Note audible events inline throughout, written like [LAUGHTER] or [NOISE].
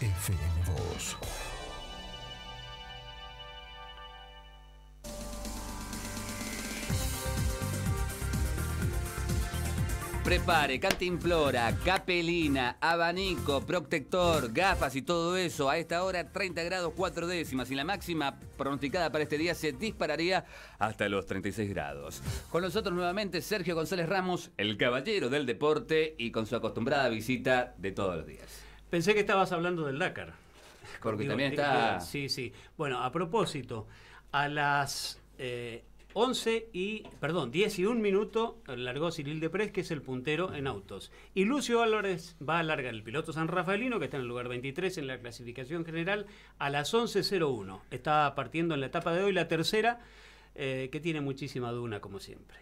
fm Voz Prepare, cantimplora, capelina, abanico, protector, gafas y todo eso. A esta hora 30 grados 4 décimas y la máxima pronosticada para este día se dispararía hasta los 36 grados. Con nosotros nuevamente Sergio González Ramos, el caballero del deporte y con su acostumbrada visita de todos los días. Pensé que estabas hablando del Dakar. Porque también está... sí, sí. Bueno, a propósito, a las eh, 11 y, perdón, 10 y un minuto largó de pres que es el puntero en autos. Y Lucio Álvarez va a largar el piloto San Rafaelino, que está en el lugar 23 en la clasificación general, a las 11.01. Está partiendo en la etapa de hoy, la tercera, eh, que tiene muchísima duna, como siempre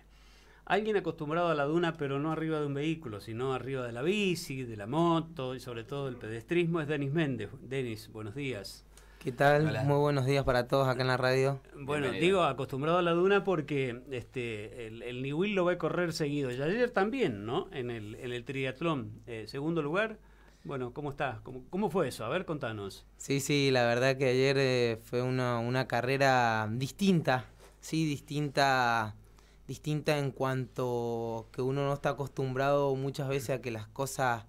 alguien acostumbrado a la duna, pero no arriba de un vehículo, sino arriba de la bici, de la moto y sobre todo el pedestrismo, es Denis Méndez. Denis, buenos días. ¿Qué tal? Muy buenos días para todos acá en la radio. Bueno, digo acostumbrado a la duna porque este el, Niwil lo va a correr seguido. Y ayer también, ¿no? En el, triatlón, eh, segundo lugar. Bueno, ¿cómo estás? ¿Cómo, fue eso? A ver, contanos. Sí, sí, la verdad que ayer eh, fue una carrera distinta, sí, distinta distinta en cuanto que uno no está acostumbrado muchas veces a que las cosas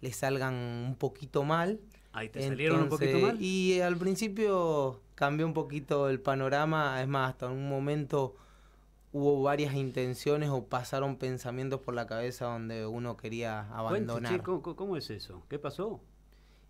le salgan un poquito mal. Ahí te salieron un poquito mal. Y al principio cambió un poquito el panorama, es más, hasta un momento hubo varias intenciones o pasaron pensamientos por la cabeza donde uno quería abandonar. ¿cómo, es eso? ¿Qué pasó?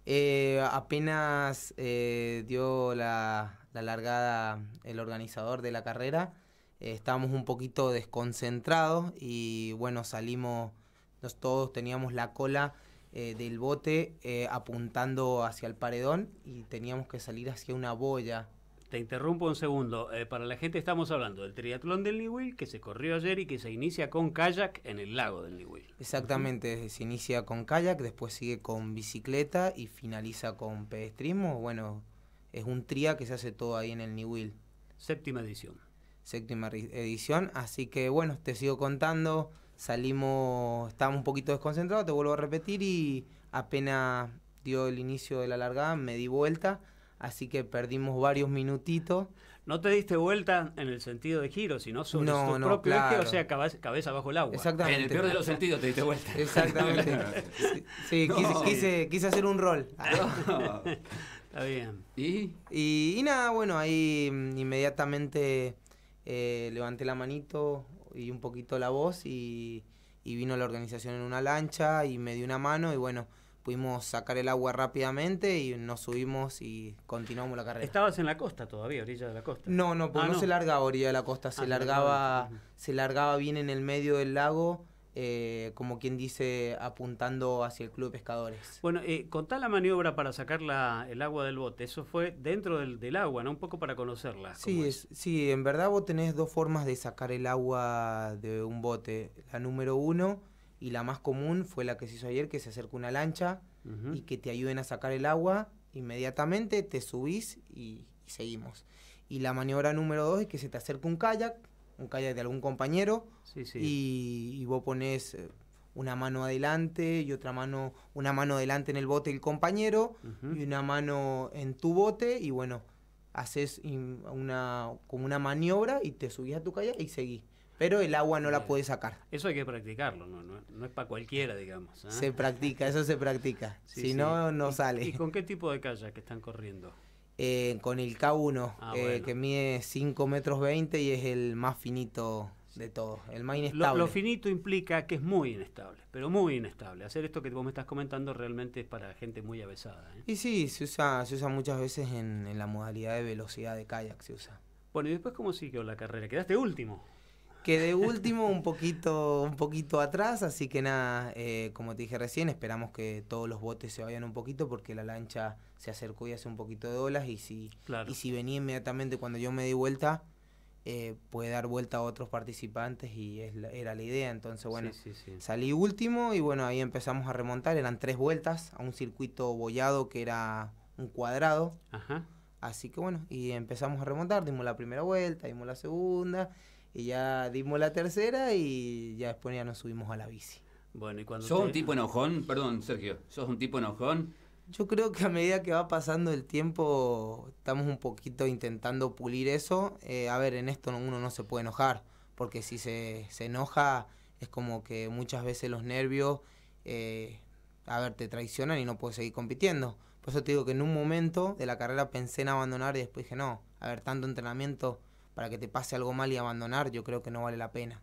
Eh, apenas eh, dio la largada el organizador de la carrera, eh, estábamos un poquito desconcentrados y bueno, salimos, nosotros todos teníamos la cola eh, del bote eh, apuntando hacia el paredón y teníamos que salir hacia una boya. Te interrumpo un segundo. para la gente estamos hablando del triatlón del Niwil que se corrió ayer y que se inicia con kayak en el lago del Niwil. Exactamente, se inicia con kayak, después sigue con bicicleta y finaliza con pedestrismo. Bueno, es un tria que se hace todo ahí en el Niwil. Séptima edición séptima edición. Así que bueno, te sigo contando. Salimos, estábamos un poquito desconcentrados, te vuelvo a repetir y apenas dio el inicio de la largada, me di vuelta, así que perdimos varios minutitos. No te diste vuelta en el sentido de giro, sino sobre propio eje, o sea, cabeza, bajo el agua. Exactamente. En el peor de los sentidos te diste vuelta. Exactamente. [LAUGHS] sí, quise, hacer un rol. [LAUGHS] Está bien. ¿Y? nada, bueno, ahí mm, inmediatamente eh, levanté la manito y un poquito la voz y, y vino la organización en una lancha y me dio una mano y bueno, pudimos sacar el agua rápidamente y nos subimos y continuamos la carrera. ¿Estabas en la costa todavía, orilla de la costa? No, no, porque ah, no, se largaba orilla de la costa, se ah, largaba, se largaba bien en el medio del lago eh, como quien dice, apuntando hacia el Club de Pescadores. Bueno, eh, contá la maniobra para sacar el agua del bote. Eso fue dentro del, agua, ¿no? Un poco para conocerla. Sí, es? sí, en verdad vos tenés dos formas de sacar el agua de un bote. La número uno y la más común fue la que se hizo ayer, que se acerca una lancha y que te ayuden a sacar el agua. Inmediatamente te subís y, seguimos. Y la maniobra número dos es que se te acerca un kayak un kayak de algún compañero Y, vos pones eh, una mano adelante y otra mano, una mano adelante en el bote del compañero y una mano en tu bote y bueno, haces una, como una maniobra y te subís a tu kayak y seguís. Pero el agua no la puedes sacar. Eso hay que practicarlo, no, no, es para cualquiera, digamos. ¿eh? Se practica, eso se practica. [LAUGHS] si no, no sale. ¿Y con qué [LAUGHS] tipo de kayak están corriendo? Eh, con el K1, ah, eh, que mide 5 metros 20 y es el más finito de todos, el más inestable. Lo, finito implica que es muy inestable, pero muy inestable. Hacer esto que vos me estás comentando realmente es para gente muy avesada. ¿eh? Y sí, se usa, se usa muchas veces en, la modalidad de velocidad de kayak, se usa. Bueno, y después, ¿cómo siguió la carrera? Quedaste último. Quedé último, un poquito, un poquito atrás, así que nada, eh, como te dije recién, esperamos que todos los botes se vayan un poquito porque la lancha se acercó y hace un poquito de olas y si, y si venía inmediatamente cuando yo me di vuelta, eh, puede dar vuelta a otros participantes y era la idea. Entonces, bueno, salí último y bueno, ahí empezamos a remontar. Eran tres vueltas a un circuito bollado que era un cuadrado. Así que bueno, y empezamos a remontar. Dimos la primera vuelta, dimos la segunda y ya dimos la tercera y ya después ya nos subimos a la bici. Bueno, y cuando ¿Sos un tipo enojón? Perdón, Sergio, ¿sos un tipo enojón? Yo creo que a medida que va pasando el tiempo estamos un poquito intentando pulir eso. Eh, a ver, en esto uno no se puede enojar, porque si se, enoja es como que muchas veces los nervios, eh, a ver, te traicionan y no puedes seguir compitiendo. Por eso te digo que en un momento de la carrera pensé en abandonar y después dije, no, a ver, tanto entrenamiento para que te pase algo mal y abandonar, yo creo que no vale la pena.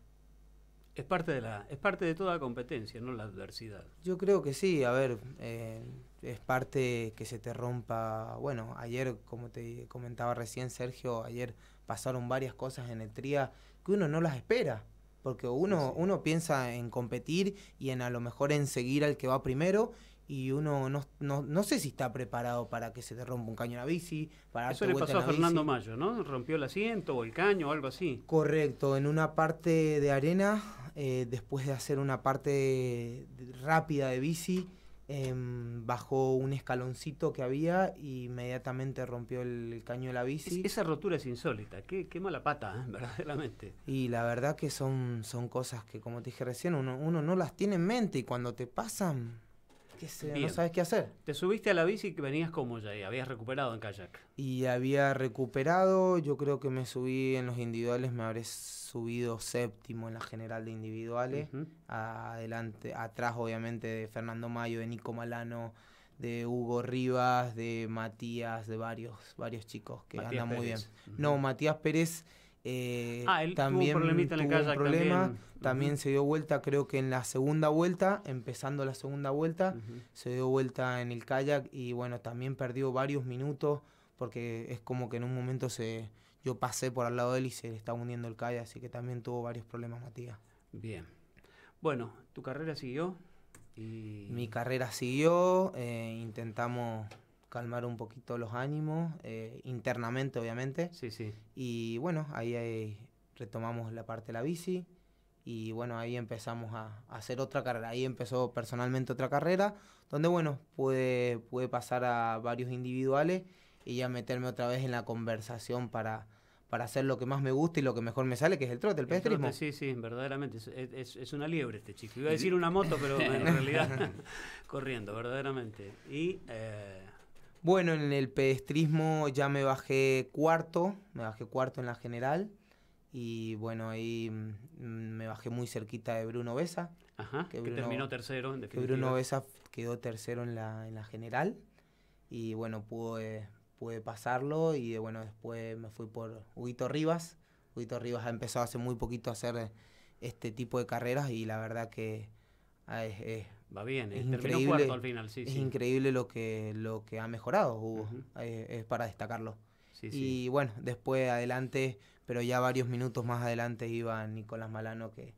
Es parte de, la, es parte de toda competencia, no la adversidad. Yo creo que sí, a ver, eh, es parte que se te rompa. Bueno, ayer, como te comentaba recién Sergio, ayer pasaron varias cosas en el TRIA que uno no las espera, porque uno, uno piensa en competir y en a lo mejor en seguir al que va primero y uno no, no, sé si está preparado para que se te rompa un caño en la bici. Para Eso le pasó a Fernando Mayo, ¿no? Rompió el asiento o el caño o algo así. Correcto, en una parte de arena, eh, después de hacer una parte rápida de bici, em, bajó un escaloncito que había y inmediatamente rompió el caño de la bici. esa rotura es insólita, qué, qué mala pata, ¿eh? [LAUGHS] verdaderamente. Y la verdad que son, son cosas que, como te dije recién, uno, uno no las tiene en mente y cuando te pasan no sabes qué hacer. Te subiste a la bici que venías como ya y habías recuperado en kayak. Y había recuperado, yo creo que me subí en los individuales, me habré subido séptimo en la general de individuales, adelante, atrás obviamente de Fernando Mayo, de Nico Malano, de Hugo Rivas, de Matías, de varios, varios chicos que andan muy bien. No, Matías Pérez eh, ah, él también tuvo, problemita en el kayak También. se dio vuelta, creo que en la segunda vuelta, empezando la segunda vuelta, se dio vuelta en el kayak y bueno, también perdió varios minutos porque es como que en un momento se yo pasé por al lado de él y se le estaba hundiendo el kayak, así que también tuvo varios problemas Matías. Bien. Bueno, ¿tu carrera siguió? Mi carrera siguió, eh, intentamos calmar un poquito los ánimos, eh, internamente obviamente. Sí, sí. Y bueno, ahí, retomamos la parte de la bici y bueno, ahí empezamos a, hacer otra carrera. Ahí empezó personalmente otra carrera, donde bueno, pude, pude pasar a varios individuales y ya meterme otra vez en la conversación para, para hacer lo que más me gusta y lo que mejor me sale, que es el trote, el, pedestrismo. sí, sí, verdaderamente. Es, una liebre este chico. Iba a decir una moto, pero en [LAUGHS] realidad [LAUGHS] corriendo, verdaderamente. Y eh, bueno, en el pedestrismo ya me bajé cuarto, me bajé cuarto en la general. Y bueno, ahí mm, me bajé muy cerquita de Bruno Besa. Ajá, que, terminó tercero en definitiva. Bruno Besa quedó tercero en la, en la general. Y bueno, pude, pude pasarlo. Y bueno, después me fui por Huguito Rivas. Huguito Rivas ha empezado hace muy poquito a hacer este tipo de carreras. Y la verdad que ah, es Va bien, eh, es terminó cuarto al final, sí. increíble lo que, lo que ha mejorado Hugo, eh, es, para destacarlo. y bueno, después adelante, pero ya varios minutos más adelante iba Nicolás Malano, que,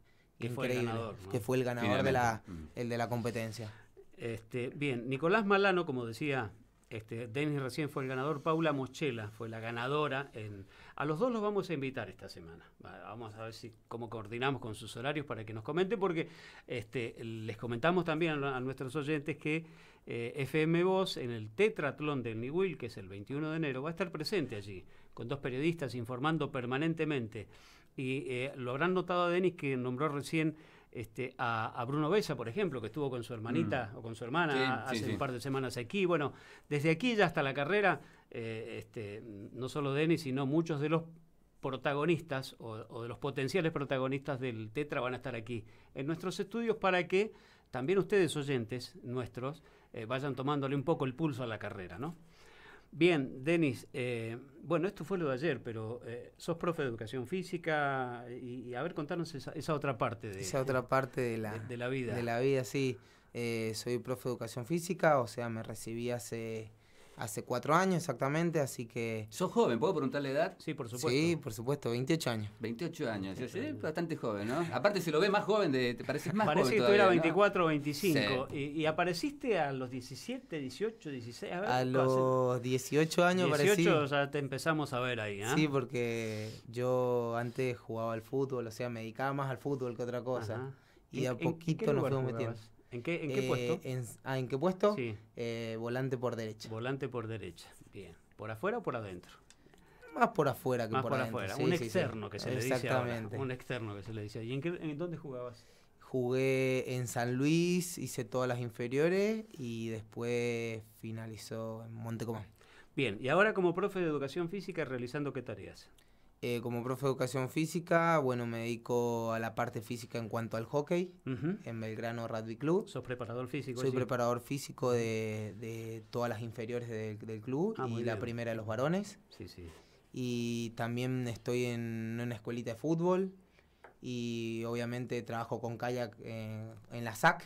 fue el ganador, de la, el de la competencia. Este, bien, Nicolás Malano, como decía este, Denis recién fue el ganador, Paula Mochela fue la ganadora. a los dos los vamos a invitar esta semana. Vamos a ver si cómo coordinamos con sus horarios para que nos comenten, porque este, les comentamos también a, nuestros oyentes que eh, FM Voz en el Tetratlón de will que es el 21 de enero, va a estar presente allí, con dos periodistas informando permanentemente. Y eh, lo habrán notado a Denis que nombró recién este, a, Bruno Besa, por ejemplo, que estuvo con su hermanita mm. o con su hermana hace un par de semanas aquí. Bueno, desde aquí ya hasta la carrera, eh, este, no solo Denis, sino muchos de los protagonistas o, de los potenciales protagonistas del Tetra van a estar aquí en nuestros estudios para que también ustedes oyentes nuestros eh, vayan tomándole un poco el pulso a la carrera, ¿no? Bien, Denis, eh, bueno, esto fue lo de ayer, pero eh, sos profe de educación física y, a ver, contanos esa, otra parte de... Esa otra parte de la, la vida. De la vida, sí. Eh, soy profe de educación física, o sea, me recibí hace Hace cuatro años exactamente, así que... ¿Sos joven? ¿Puedo preguntarle edad? Sí, por supuesto. Sí, por supuesto, 28 años. 28 años, sí, bastante joven, ¿no? Aparte se lo ve más joven, te pareces más Parece que tú eras 24 o 25. Y, apareciste a los 17, 18, 16... A, ver, a los 18 años 18 18 sea, te empezamos a ver ahí, ¿eh? Sí, porque yo antes jugaba al fútbol, o sea, me dedicaba más al fútbol que otra cosa. Y a poquito nos fuimos metiendo. Eh, ah, ¿En qué, puesto? En, qué puesto? volante por derecha. Volante por derecha, bien. ¿Por afuera o por adentro? Más por afuera que Más por, adentro. afuera. un externo que se le dice Exactamente. Un externo que se le dice. ¿Y en, dónde jugabas? Jugué en San Luis, hice todas las inferiores y después finalizó en Montecomán. Bien, y ahora como profe de educación física, ¿realizando qué tareas? Eh, como profe de educación física, bueno, me dedico a la parte física en cuanto al hockey en Belgrano Rugby Club. ¿Sos preparador físico? Soy preparador físico de, todas las inferiores del club ah, y la primera de los varones. Sí, sí. Y también estoy en una escuelita de fútbol y obviamente trabajo con kayak eh, en, la SAC,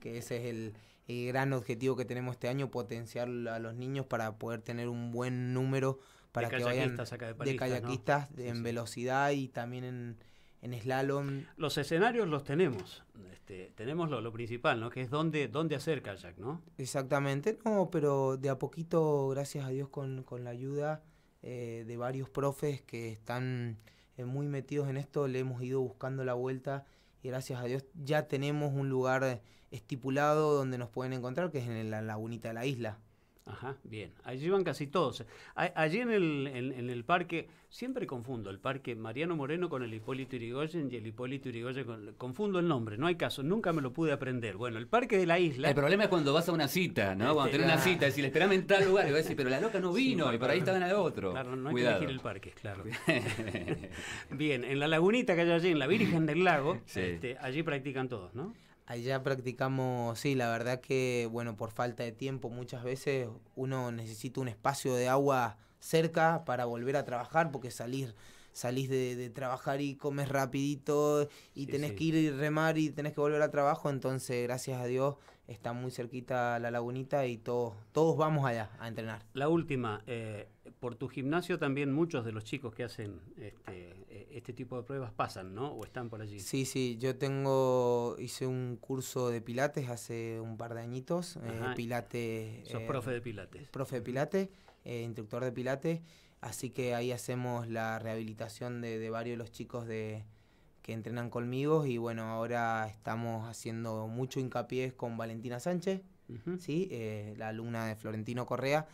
que ese es el, el gran objetivo que tenemos este año, potenciar a los niños para poder tener un buen número para de que de, de kayakistas en velocidad y también en, en, slalom. Los escenarios los tenemos, este, tenemos lo, principal, ¿no? Que es dónde, dónde hacer kayak, ¿no? Exactamente, no, pero de a poquito, gracias a Dios con, con la ayuda eh, de varios profes que están eh, muy metidos en esto, le hemos ido buscando la vuelta y gracias a Dios ya tenemos un lugar eh, estipulado donde nos pueden encontrar, que es en la lagunita de la isla. Ajá, bien. Allí van casi todos. allí en el, en, el, parque, siempre confundo el parque Mariano Moreno con el Hipólito Irigoyen y el Hipólito Irigoyen Confundo el nombre, no hay caso, nunca me lo pude aprender. Bueno, el parque de la isla... El problema es cuando vas a una cita, ¿no? Este, cuando tenés una cita, decir, esperamos en tal lugar, y vas a decir, pero la loca no vino, y por ahí estaban al otro. Claro, no hay que elegir el parque, claro. [LAUGHS] bien, en la lagunita que hay allí, en la Virgen del Lago, este, allí practican todos, ¿no? Allá practicamos, sí, la verdad que, bueno, por falta de tiempo muchas veces uno necesita un espacio de agua cerca para volver a trabajar, porque salir, salís de, de trabajar y comes rapidito y tenés que ir y remar y tenés que volver a trabajo, entonces gracias a Dios está muy cerquita la lagunita y todos, todos vamos allá a entrenar. La última, eh, por tu gimnasio también muchos de los chicos que hacen este, eh, este, tipo de pruebas pasan, ¿no? O están por allí. Sí, sí, yo tengo, hice un curso de pilates hace un par de añitos, eh, pilates... Sos profe de pilates. Profe de pilates, instructor de pilates, así que ahí hacemos la rehabilitación de, de varios de los chicos de que entrenan conmigo y bueno, ahora estamos haciendo mucho hincapié con Valentina Sánchez, ¿sí? Eh, la alumna de Florentino Correa.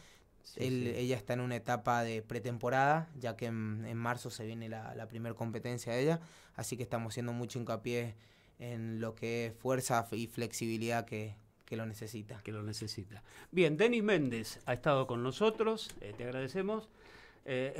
Ella está en una etapa de pretemporada, ya que en, marzo se viene la, primera competencia de ella, así que estamos haciendo mucho hincapié en lo que es fuerza y flexibilidad que, lo necesita. Que lo necesita. Bien, Denis Méndez ha estado con nosotros, eh, te agradecemos. Eh,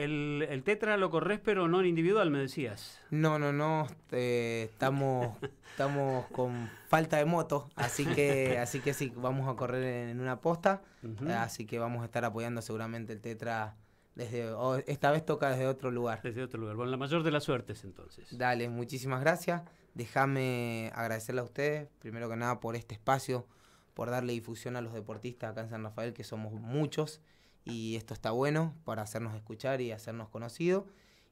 el, tetra lo corres, pero no en individual, me decías. No, no, no. Eh, estamos, [LAUGHS] estamos con falta de moto, así que, así que sí, vamos a correr en una posta. Eh, así que vamos a estar apoyando seguramente el tetra. Desde, esta vez toca desde otro lugar. Desde otro lugar. Bueno, la mayor de las suertes entonces. Dale, muchísimas gracias. Déjame agradecerle a ustedes, primero que nada, por este espacio, por darle difusión a los deportistas acá en San Rafael, que somos muchos y esto está bueno para hacernos escuchar y hacernos conocido.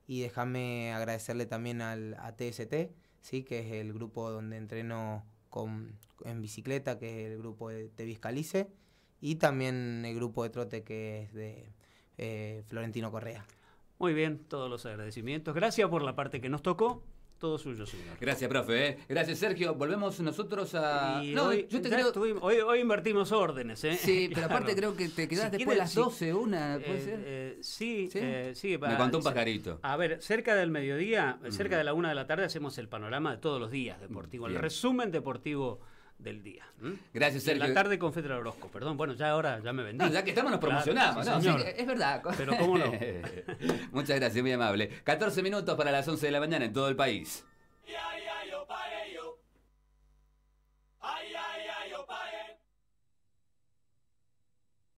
Y déjame agradecerle también al TST, ¿sí? que es el grupo donde entreno con, en bicicleta, que es el grupo de Teviscalice, y también el grupo de trote que es de eh, Florentino Correa. Muy bien, todos los agradecimientos. Gracias por la parte que nos tocó todo suyo, señor. Gracias, profe. ¿eh? Gracias, Sergio. Volvemos nosotros a. no, hoy, yo te hoy, hoy, invertimos órdenes, ¿eh? Sí, [LAUGHS] pero aparte creo que te quedás después de las 12, una, ¿puede eh, ser? Eh, sí, sí. sí Me contó un pajarito. A ver, cerca del mediodía, cerca de la una de la tarde, hacemos el panorama de todos los días mm, deportivo, el resumen deportivo del día. Gracias, Sergio. En la tarde con Fedra Orozco, perdón. Bueno, ya ahora ya me vendí. ya que estamos nos promocionamos, es verdad. [LAUGHS] Pero cómo no. [LAUGHS] Muchas gracias, muy amable. 14 minutos para las 11 de la mañana en todo el país. Oh,